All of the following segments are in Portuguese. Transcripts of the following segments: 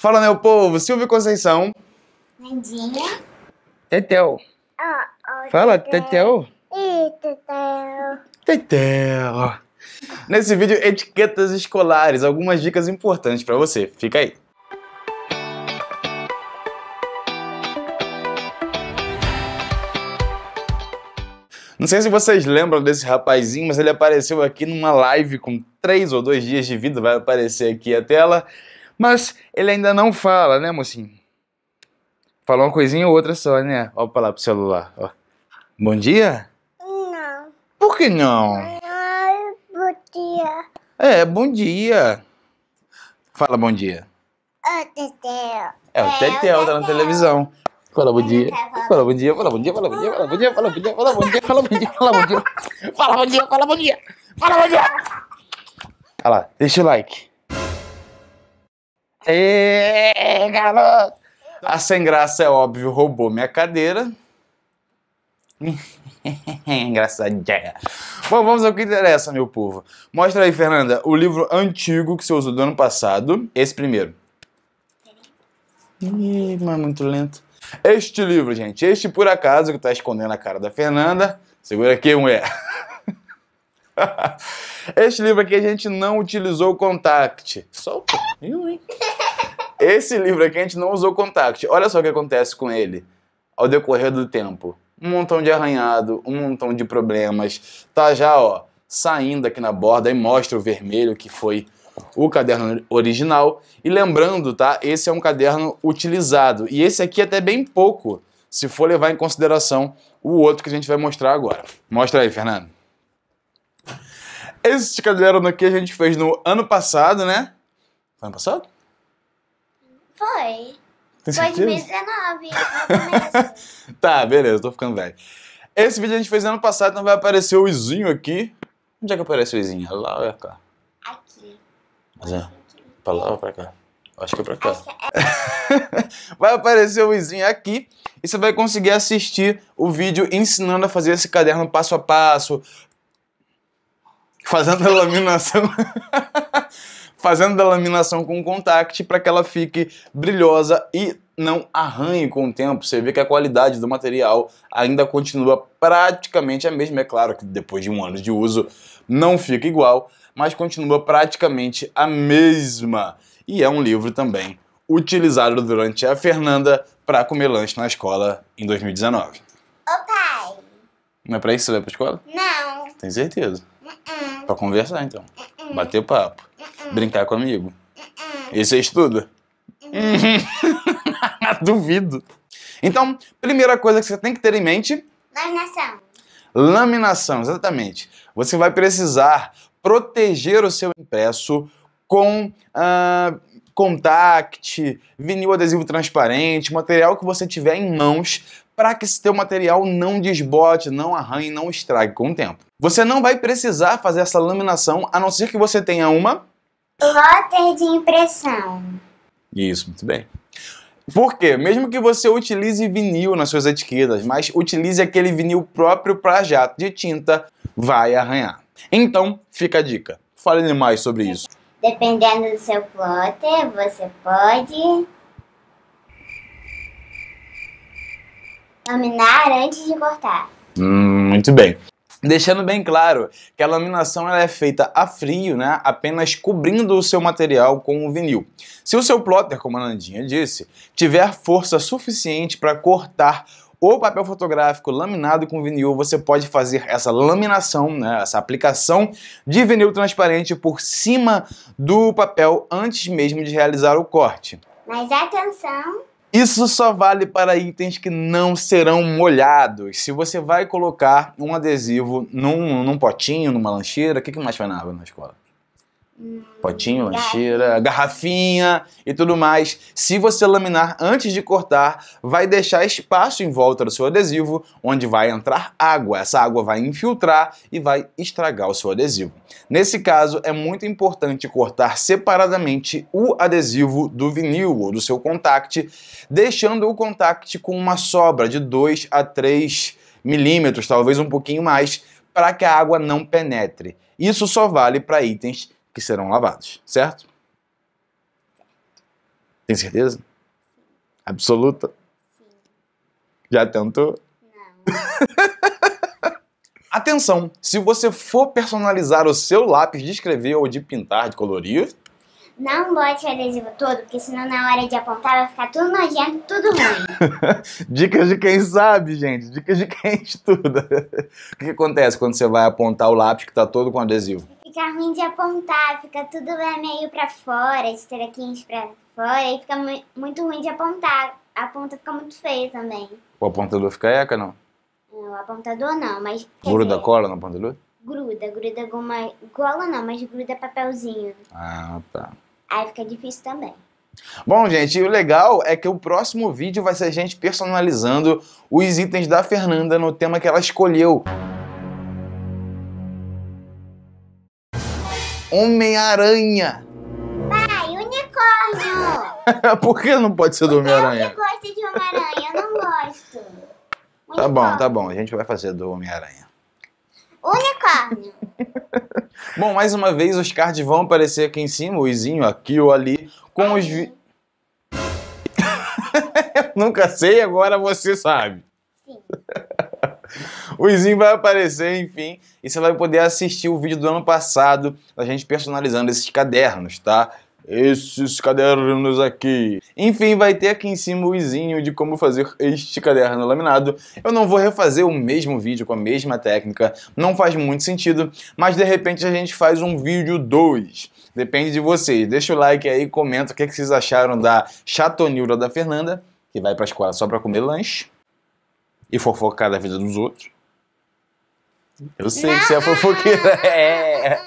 Fala, meu povo. Silvio Conceição. Nandinha. Tetel. Oh, oh, Fala, Tetel. Tetel. Tetel. Nesse vídeo, etiquetas escolares, algumas dicas importantes para você. Fica aí. Não sei se vocês lembram desse rapazinho, mas ele apareceu aqui numa live com três ou dois dias de vida, vai aparecer aqui a tela. Mas ele ainda não fala, né, mocinho? Fala uma coisinha ou outra só, né? Ó, pra lá pro celular. Ó. Bom dia? Não. Por que não? bom dia. É, bom dia. Fala bom dia. É o Tetel. É, é, o Tetel tá na televisão. Fala bom dia. Tá fala bom dia, fala bom dia, fala bom dia, fala bom dia, fala bom dia, fala bom dia, fala bom dia, fala bom dia. Fala bom dia, fala bom dia. Fala bom dia. Olha lá, deixa o like. Ei, garoto! A ah, sem graça é óbvio, roubou minha cadeira. Engraçadinha. Bom, vamos ao que interessa, meu povo. Mostra aí, Fernanda, o livro antigo que você usou do ano passado. Esse primeiro. Ih, mas muito lento. Este livro, gente. Este, por acaso, que tá escondendo a cara da Fernanda. Segura aqui, mulher. Este livro aqui a gente não utilizou o contact. Solta. Esse livro aqui a gente não usou o contact. Olha só o que acontece com ele ao decorrer do tempo. Um montão de arranhado, um montão de problemas. Tá já, ó, saindo aqui na borda e mostra o vermelho que foi o caderno original. E lembrando, tá? Esse é um caderno utilizado. E esse aqui é até bem pouco, se for levar em consideração o outro que a gente vai mostrar agora. Mostra aí, Fernando. Esse caderno que a gente fez no ano passado, né? Foi ano passado? Foi. Tem Foi de 2019. tá, beleza, tô ficando velho. Esse vídeo a gente fez ano passado, então vai aparecer o Izinho aqui. Onde é que aparece o Izinho? É lá ou é cá? Aqui. Mas é, pra lá ou pra cá? Acho que é pra cá. É... vai aparecer o Izinho aqui e você vai conseguir assistir o vídeo ensinando a fazer esse caderno passo a passo, fazendo a laminação. fazendo a laminação com contact para que ela fique brilhosa e não arranhe com o tempo. Você vê que a qualidade do material ainda continua praticamente a mesma. É claro que depois de um ano de uso não fica igual, mas continua praticamente a mesma. E é um livro também utilizado durante a Fernanda para comer lanche na escola em 2019. Ô pai! Não é para isso que você vai para escola? Não. Tem certeza? Não. Uh uh-uh. -uh. Pra conversar, então. Bater papo. Brincar comigo. Isso é estudo? Duvido. Então, primeira coisa que você tem que ter em mente... Laminação. Laminação, exatamente. Você vai precisar proteger o seu impresso com... Uh, contact, vinil adesivo transparente, material que você tiver em mãos para que esse teu material não desbote, não arranhe, não estrague com o tempo. Você não vai precisar fazer essa laminação a não ser que você tenha uma plotter de impressão. Isso, muito bem. Porque, mesmo que você utilize vinil nas suas etiquetas, mas utilize aquele vinil próprio para jato de tinta, vai arranhar. Então, fica a dica. Fale mais sobre isso. Dependendo do seu plotter, você pode laminar antes de cortar. Hum, muito bem. Deixando bem claro que a laminação ela é feita a frio, né? apenas cobrindo o seu material com o vinil. Se o seu plotter, como a Nandinha disse, tiver força suficiente para cortar ou papel fotográfico laminado com vinil, você pode fazer essa laminação, né, essa aplicação de vinil transparente por cima do papel antes mesmo de realizar o corte. Mas atenção! Isso só vale para itens que não serão molhados. Se você vai colocar um adesivo num, num potinho, numa lancheira, o que, que mais vai na água na escola? Potinho, lancheira, garrafinha e tudo mais. Se você laminar antes de cortar, vai deixar espaço em volta do seu adesivo, onde vai entrar água. Essa água vai infiltrar e vai estragar o seu adesivo. Nesse caso, é muito importante cortar separadamente o adesivo do vinil ou do seu contact, deixando o contact com uma sobra de 2 a 3 milímetros, talvez um pouquinho mais, para que a água não penetre. Isso só vale para itens que serão lavados, certo? Tem certeza? Absoluta? Sim. Já tentou? Não. Atenção, se você for personalizar o seu lápis de escrever ou de pintar, de colorir... Não bote o adesivo todo, porque senão na hora de apontar vai ficar tudo nojento, tudo ruim. Dicas de quem sabe, gente. Dicas de quem estuda. o que acontece quando você vai apontar o lápis que está todo com adesivo? fica ruim de apontar, fica tudo é meio para fora, esterequinhos para fora, e fica mu muito ruim de apontar. A ponta fica muito feia também. O apontador fica eca, não? Não, o apontador não, mas. Gruda dizer, cola no apontador? Gruda, gruda goma. Cola não, mas gruda papelzinho. Ah, tá. Aí fica difícil também. Bom, gente, o legal é que o próximo vídeo vai ser a gente personalizando os itens da Fernanda no tema que ela escolheu. Homem-Aranha. Pai, unicórnio. Por que não pode ser do Homem-Aranha? Eu gosto de Homem-Aranha, eu não gosto. Unicórnio. Tá bom, tá bom. A gente vai fazer do Homem-Aranha. Unicórnio. bom, mais uma vez os cards vão aparecer aqui em cima, o izinho aqui ou ali, com os... Vi... eu nunca sei, agora você sabe. Sim. o vai aparecer, enfim. E você vai poder assistir o vídeo do ano passado da gente personalizando esses cadernos, tá? Esses cadernos aqui. Enfim, vai ter aqui em cima o izinho de como fazer este caderno laminado. Eu não vou refazer o mesmo vídeo com a mesma técnica, não faz muito sentido, mas de repente a gente faz um vídeo 2. Depende de vocês. Deixa o like aí, comenta o que, é que vocês acharam da chatonilda da Fernanda, que vai pra escola só pra comer lanche e fofocar da vida dos outros. Eu sei que você é fofoqueira. É.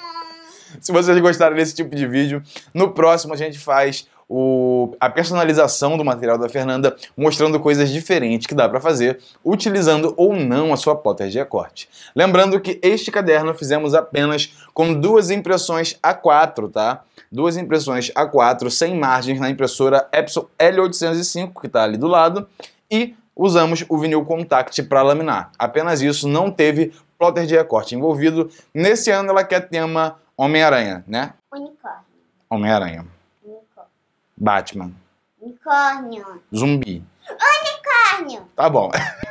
Se vocês gostaram desse tipo de vídeo, no próximo a gente faz o, a personalização do material da Fernanda, mostrando coisas diferentes que dá para fazer, utilizando ou não a sua Potter de recorte. Lembrando que este caderno fizemos apenas com duas impressões A4, tá? Duas impressões A4 sem margens na impressora Epson L805, que está ali do lado, e usamos o vinil contact para laminar. Apenas isso, não teve plotter de recorte envolvido. Nesse ano ela quer tema Homem-Aranha, né? Unicórnio. Homem-Aranha. Unicórnio. Batman. Unicórnio. Zumbi. Unicórnio. Tá bom.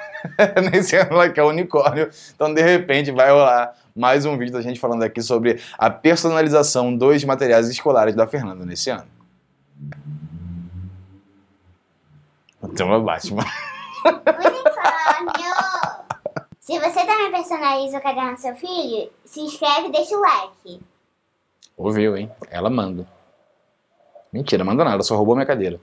Nesse ano ela quer unicórnio. Então, de repente, vai rolar mais um vídeo da gente falando aqui sobre a personalização dos materiais escolares da Fernanda nesse ano. Então é Batman. Se você também personaliza o caderno do seu filho, se inscreve e deixa o like. Ouviu, hein? Ela manda. Mentira, manda nada, só roubou minha cadeira.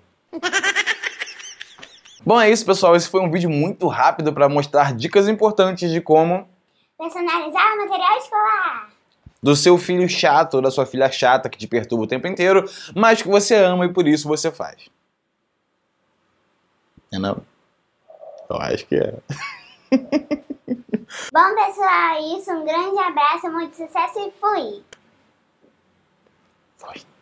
Bom, é isso, pessoal. Esse foi um vídeo muito rápido para mostrar dicas importantes de como personalizar o material escolar do seu filho chato ou da sua filha chata que te perturba o tempo inteiro, mas que você ama e por isso você faz. É não? Eu acho que é. Bom, pessoal, é isso. Um grande abraço, muito sucesso e fui! Foi.